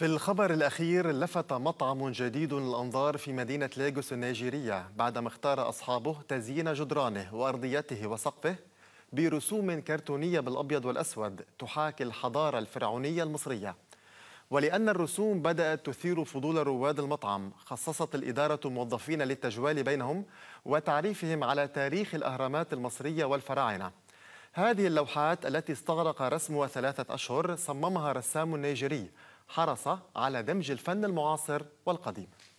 في الخبر الأخير لفت مطعم جديد الأنظار في مدينة لاجوس النيجيرية بعدما اختار أصحابه تزيين جدرانه وأرضيته وسقفه برسوم كرتونية بالأبيض والأسود تحاكي الحضارة الفرعونية المصرية ولأن الرسوم بدأت تثير فضول رواد المطعم خصصت الإدارة موظفين للتجوال بينهم وتعريفهم على تاريخ الأهرامات المصرية والفراعنة هذه اللوحات التي استغرق رسمها ثلاثة أشهر صممها رسام نيجيري حرص على دمج الفن المعاصر والقديم